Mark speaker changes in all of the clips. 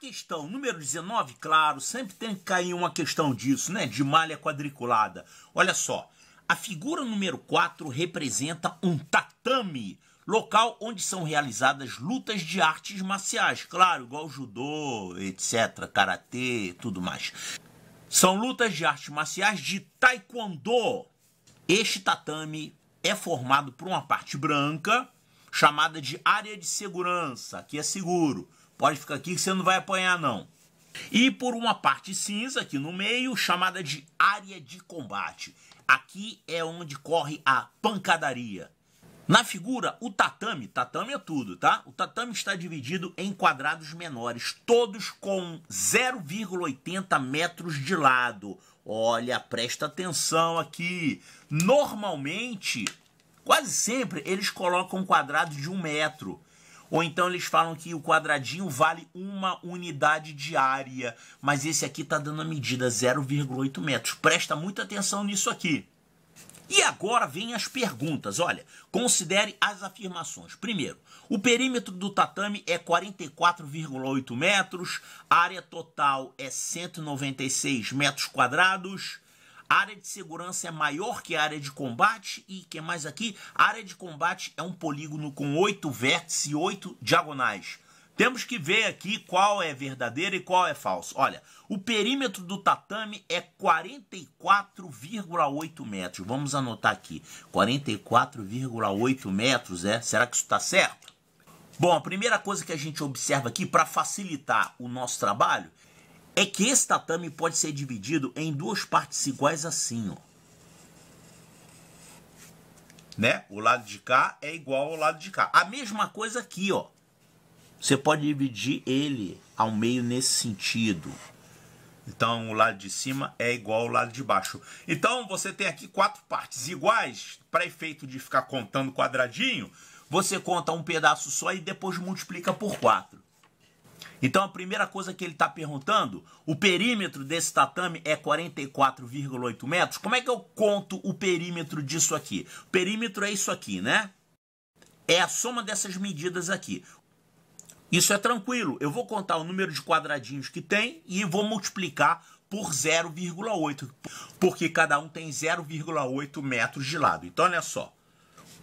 Speaker 1: questão número 19, claro, sempre tem que cair uma questão disso, né? De malha quadriculada. Olha só, a figura número 4 representa um tatame, local onde são realizadas lutas de artes marciais, claro, igual judô, etc, karatê, tudo mais. São lutas de artes marciais de taekwondo. Este tatame é formado por uma parte branca, chamada de área de segurança, que é seguro Pode ficar aqui que você não vai apanhar não. E por uma parte cinza aqui no meio, chamada de área de combate. Aqui é onde corre a pancadaria. Na figura, o tatame, tatame é tudo, tá? O tatame está dividido em quadrados menores, todos com 0,80 metros de lado. Olha, presta atenção aqui. Normalmente, quase sempre, eles colocam quadrados de um metro. Ou então eles falam que o quadradinho vale uma unidade de área, mas esse aqui está dando a medida 0,8 metros. Presta muita atenção nisso aqui. E agora vem as perguntas. Olha, considere as afirmações. Primeiro, o perímetro do tatame é 44,8 metros, a área total é 196 metros quadrados, a área de segurança é maior que a área de combate e que mais aqui? A área de combate é um polígono com oito vértices e oito diagonais. Temos que ver aqui qual é verdadeiro e qual é falso. Olha, o perímetro do tatame é 44,8 metros. Vamos anotar aqui. 44,8 metros, é? Será que isso está certo? Bom, a primeira coisa que a gente observa aqui para facilitar o nosso trabalho é que esse tatame pode ser dividido em duas partes iguais assim, ó. Né? O lado de cá é igual ao lado de cá. A mesma coisa aqui, ó. Você pode dividir ele ao meio nesse sentido. Então, o lado de cima é igual ao lado de baixo. Então, você tem aqui quatro partes iguais. Para efeito de ficar contando quadradinho, você conta um pedaço só e depois multiplica por quatro. Então a primeira coisa que ele está perguntando, o perímetro desse tatame é 44,8 metros. Como é que eu conto o perímetro disso aqui? O perímetro é isso aqui, né? É a soma dessas medidas aqui. Isso é tranquilo. Eu vou contar o número de quadradinhos que tem e vou multiplicar por 0,8, porque cada um tem 0,8 metros de lado. Então olha só.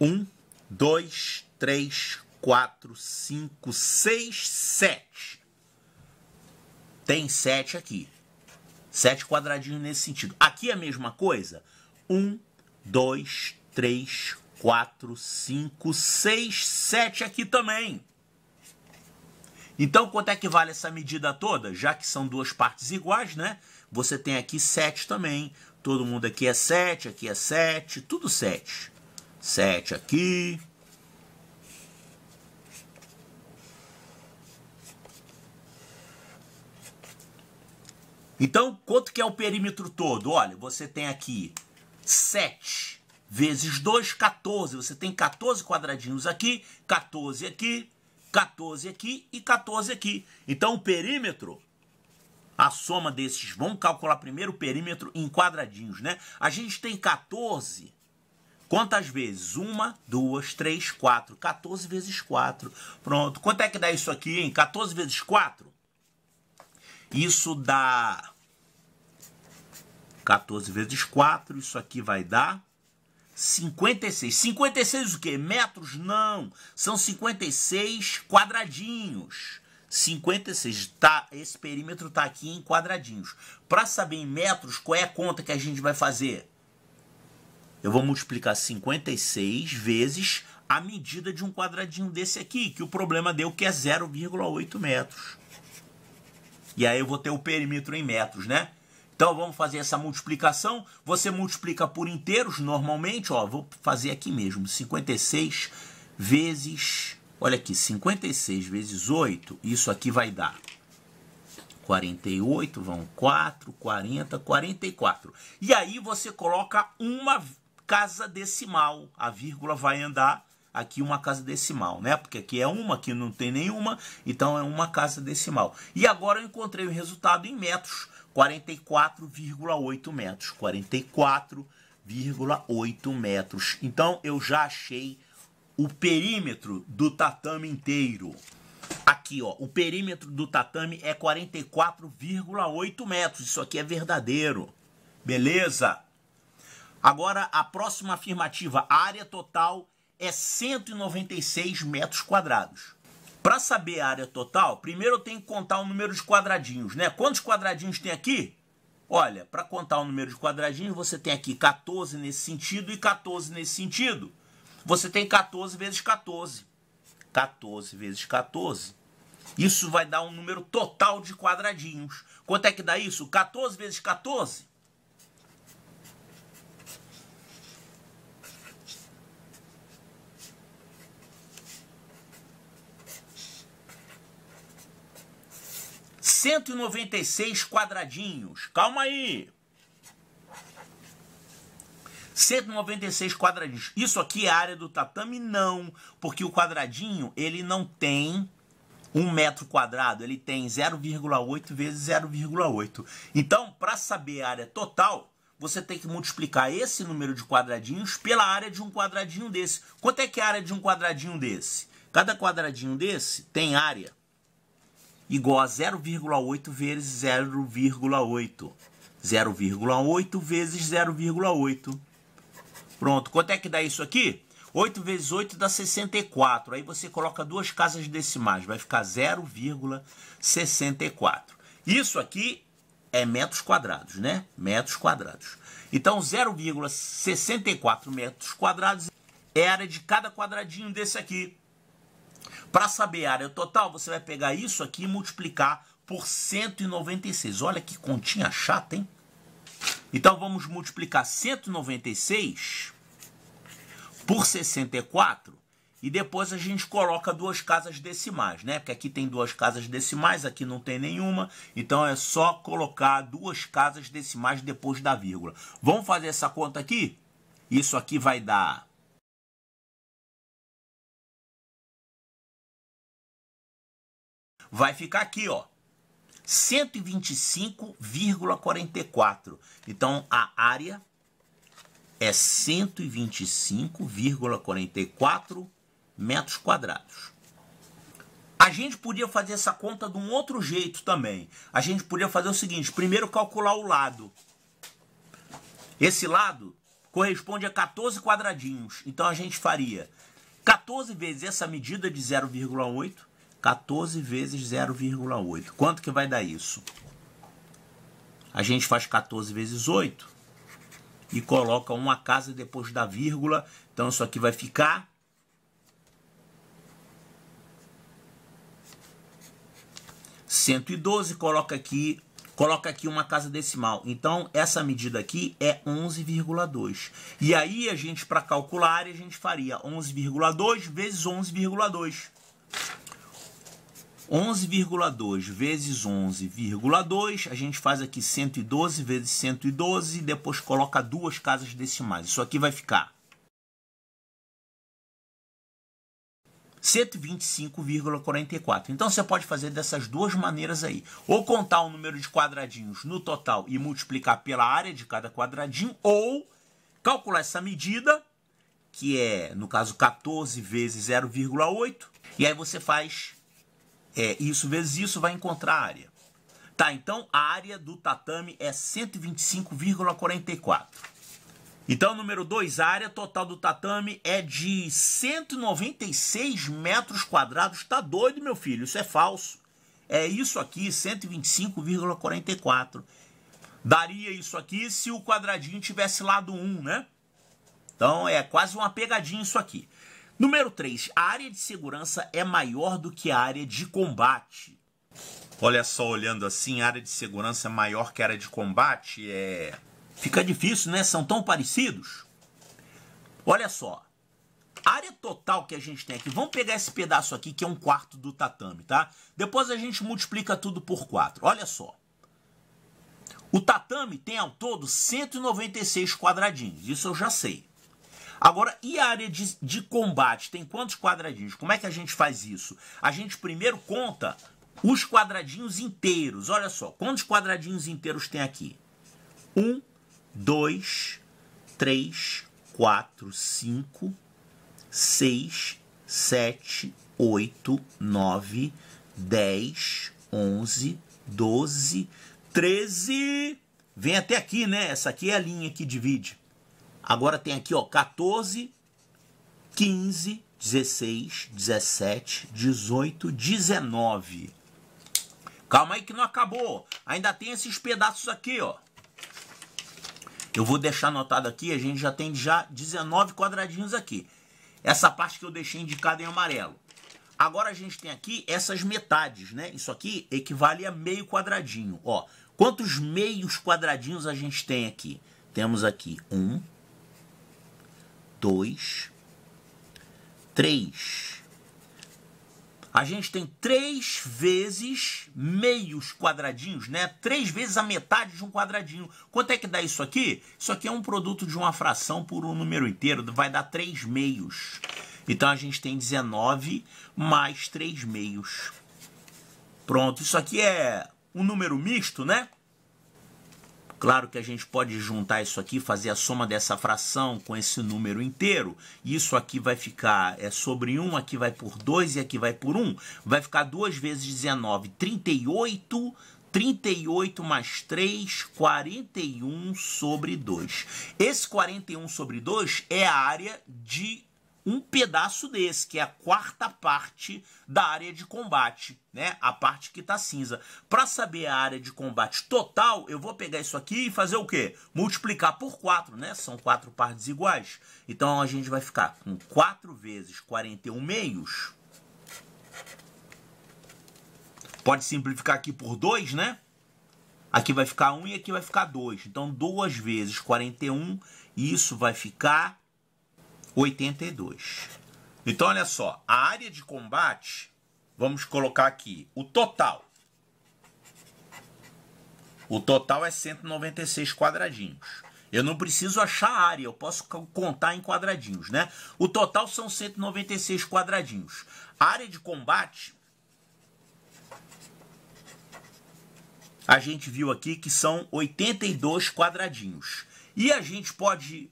Speaker 1: 1, 2, 3, 4, 5, 6, 7. Tem 7 aqui. 7 quadradinho nesse sentido. Aqui é a mesma coisa. 1, 2, 3, 4, 5, 6, 7 aqui também. Então, quanto é que vale essa medida toda? Já que são duas partes iguais, né? Você tem aqui 7 também. Todo mundo aqui é 7, aqui é 7, tudo 7. 7 aqui, Então, quanto que é o perímetro todo? Olha, você tem aqui 7 vezes 2, 14. Você tem 14 quadradinhos aqui, 14 aqui, 14 aqui e 14 aqui. Então, o perímetro, a soma desses, vamos calcular primeiro o perímetro em quadradinhos, né? A gente tem 14 Quantas vezes? 1, 2, 3, 4. 14 vezes 4. Pronto. Quanto é que dá isso aqui, hein? 14 vezes 4? Isso dá 14 vezes 4, isso aqui vai dar 56. 56 o quê? Metros? Não. São 56 quadradinhos. 56, tá, esse perímetro está aqui em quadradinhos. Para saber em metros qual é a conta que a gente vai fazer? Eu vou multiplicar 56 vezes a medida de um quadradinho desse aqui, que o problema deu que é 0,8 metros. E aí eu vou ter o perímetro em metros, né? Então vamos fazer essa multiplicação. Você multiplica por inteiros normalmente, ó, vou fazer aqui mesmo, 56 vezes, olha aqui, 56 vezes 8, isso aqui vai dar 48, vão 4, 40, 44. E aí você coloca uma casa decimal, a vírgula vai andar aqui uma casa decimal, né? Porque aqui é uma, aqui não tem nenhuma, então é uma casa decimal. E agora eu encontrei o resultado em metros, 44,8 metros, 44,8 metros. Então eu já achei o perímetro do tatame inteiro. Aqui, ó, o perímetro do tatame é 44,8 metros. Isso aqui é verdadeiro. Beleza? Agora, a próxima afirmativa, a área total é 196 metros quadrados. Para saber a área total, primeiro eu tenho que contar o número de quadradinhos, né? Quantos quadradinhos tem aqui? Olha, para contar o número de quadradinhos, você tem aqui 14 nesse sentido e 14 nesse sentido. Você tem 14 vezes 14. 14 vezes 14. Isso vai dar um número total de quadradinhos. Quanto é que dá isso? 14 vezes 14? 196 quadradinhos. Calma aí. 196 quadradinhos. Isso aqui é área do tatame? Não, porque o quadradinho ele não tem um metro quadrado, ele tem 0,8 vezes 0,8. Então, para saber a área total, você tem que multiplicar esse número de quadradinhos pela área de um quadradinho desse. Quanto é que é a área de um quadradinho desse? Cada quadradinho desse tem área igual a 0,8 vezes 0,8. 0,8 vezes 0,8. Pronto, quanto é que dá isso aqui? 8 vezes 8 dá 64. Aí você coloca duas casas decimais, vai ficar 0,64. Isso aqui é metros quadrados, né? Metros quadrados. Então 0,64 metros quadrados é a área de cada quadradinho desse aqui. Para saber a área total, você vai pegar isso aqui e multiplicar por 196. Olha que continha chata, hein? Então vamos multiplicar 196 por 64 e depois a gente coloca duas casas decimais, né? Porque aqui tem duas casas decimais, aqui não tem nenhuma, então é só colocar duas casas decimais depois da vírgula. Vamos fazer essa conta aqui? Isso aqui vai dar vai ficar aqui, ó. 125,44. Então a área é 125,44 metros quadrados. A gente podia fazer essa conta de um outro jeito também. A gente podia fazer o seguinte: primeiro calcular o lado. Esse lado corresponde a 14 quadradinhos. Então a gente faria 14 vezes essa medida de 0,8 14 vezes 0,8. Quanto que vai dar isso? A gente faz 14 vezes 8 e coloca uma casa depois da vírgula. Então isso aqui vai ficar. 112, coloca aqui coloca aqui uma casa decimal. Então, essa medida aqui é 11,2. E aí, a gente, para calcular, a gente faria 11,2 vezes 11,2. 11,2 vezes 11,2, a gente faz aqui 112 vezes 112 e depois coloca duas casas decimais. Isso aqui vai ficar 125,44. Então você pode fazer dessas duas maneiras aí. Ou contar o número de quadradinhos no total e multiplicar pela área de cada quadradinho, ou calcular essa medida, que é, no caso, 14 vezes 0,8, e aí você faz é, isso vezes isso vai encontrar a área. Tá, então a área do tatame é 125,44. Então, número 2, a área total do tatame é de 196 metros quadrados. Tá doido, meu filho? Isso é falso. É isso aqui, 125,44. Daria isso aqui se o quadradinho tivesse lado 1, um, né? Então, é quase uma pegadinha isso aqui. Número 3, a área de segurança é maior do que a área de combate. Olha só, olhando assim, a área de segurança é maior que a área de combate é. Fica difícil, né? São tão parecidos. Olha só. A área total que a gente tem aqui, vamos pegar esse pedaço aqui que é um quarto do tatame, tá? Depois a gente multiplica tudo por 4. Olha só. O tatame tem ao todo 196 quadradinhos, isso eu já sei. Agora, e a área de, de combate? Tem quantos quadradinhos? Como é que a gente faz isso? A gente primeiro conta os quadradinhos inteiros. Olha só, quantos quadradinhos inteiros tem aqui? Um, dois, três, quatro, cinco, seis, sete, oito, nove, dez, onze, doze, treze. Vem até aqui, né? Essa aqui é a linha que divide. Agora tem aqui, ó, 14, 15, 16, 17, 18, 19. Calma aí que não acabou. Ainda tem esses pedaços aqui, ó. Eu vou deixar anotado aqui, a gente já tem já 19 quadradinhos aqui. Essa parte que eu deixei indicada em amarelo. Agora a gente tem aqui essas metades, né? Isso aqui equivale a meio quadradinho, ó. Quantos meios quadradinhos a gente tem aqui? Temos aqui um, dois, três. A gente tem três vezes meios quadradinhos, né? Três vezes a metade de um quadradinho. Quanto é que dá isso aqui? Isso aqui é um produto de uma fração por um número inteiro, vai dar três meios. Então a gente tem 19 mais três meios. Pronto, isso aqui é um número misto, né? Claro que a gente pode juntar isso aqui, fazer a soma dessa fração com esse número inteiro. Isso aqui vai ficar é, sobre 1, aqui vai por 2 e aqui vai por 1. Vai ficar 2 vezes 19, 38 38 mais 3, 41 sobre 2. Esse 41 sobre 2 é a área de um pedaço desse, que é a quarta parte da área de combate, né? A parte que tá cinza. Para saber a área de combate total, eu vou pegar isso aqui e fazer o quê? Multiplicar por 4, né? São quatro partes iguais. Então a gente vai ficar com 4 vezes 41 meios. Pode simplificar aqui por 2, né? Aqui vai ficar 1 um, e aqui vai ficar 2. Então 2 vezes 41, isso vai ficar 82. Então, olha só, a área de combate, vamos colocar aqui o total. O total é 196 quadradinhos. Eu não preciso achar a área, eu posso contar em quadradinhos, né? O total são 196 quadradinhos. A área de combate, a gente viu aqui que são 82 quadradinhos. E a gente pode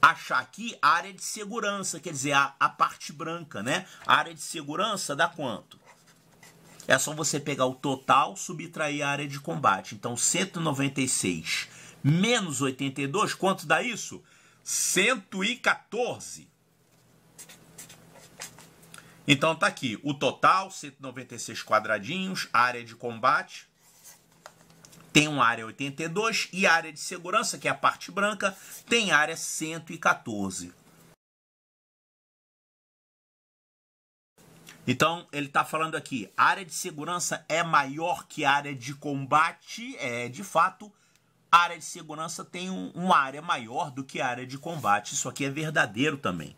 Speaker 1: achar aqui a área de segurança, quer dizer, a, a parte branca, né? A área de segurança dá quanto? É só você pegar o total, subtrair a área de combate. Então, 196 menos 82, quanto dá isso? 114. Então tá aqui, o total, 196 quadradinhos, área de combate, tem uma área 82 e área de segurança, que é a parte branca, tem área 114. Então, ele está falando aqui, área de segurança é maior que área de combate, é de fato, área de segurança tem um, uma área maior do que área de combate, isso aqui é verdadeiro também.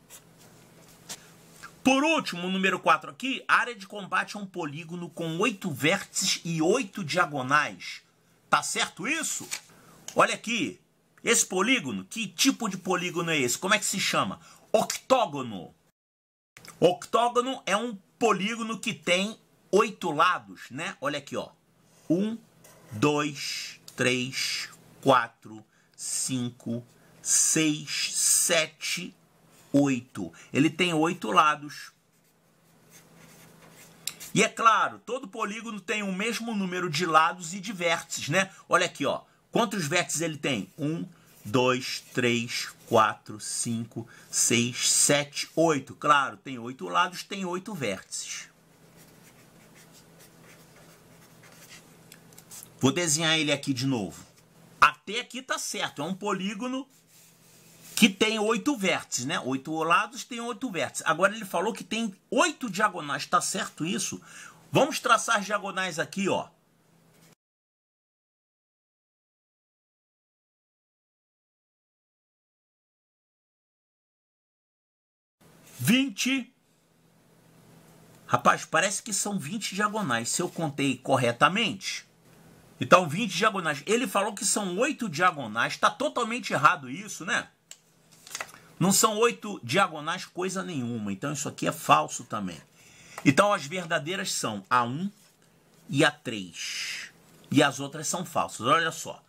Speaker 1: Por último, número 4 aqui, área de combate é um polígono com 8 vértices e 8 diagonais, Tá certo isso? Olha aqui, esse polígono, que tipo de polígono é esse? Como é que se chama? Octógono. Octógono é um polígono que tem oito lados, né? Olha aqui, ó. Um, dois, três, quatro, cinco, seis, sete, oito. Ele tem oito lados. E é claro, todo polígono tem o mesmo número de lados e de vértices, né? Olha aqui, ó. Quantos vértices ele tem? Um, dois, três, quatro, cinco, seis, sete, oito. Claro, tem oito lados, tem oito vértices. Vou desenhar ele aqui de novo. Até aqui tá certo, é um polígono que tem oito vértices, né? Oito lados tem oito vértices. Agora ele falou que tem oito diagonais, tá certo isso? Vamos traçar as diagonais aqui, ó. Vinte. Rapaz, parece que são 20 diagonais, se eu contei corretamente. Então, 20 diagonais. Ele falou que são oito diagonais, tá totalmente errado isso, né? Não são oito diagonais coisa nenhuma, então isso aqui é falso também. Então as verdadeiras são a 1 e a 3. E as outras são falsas. Olha só.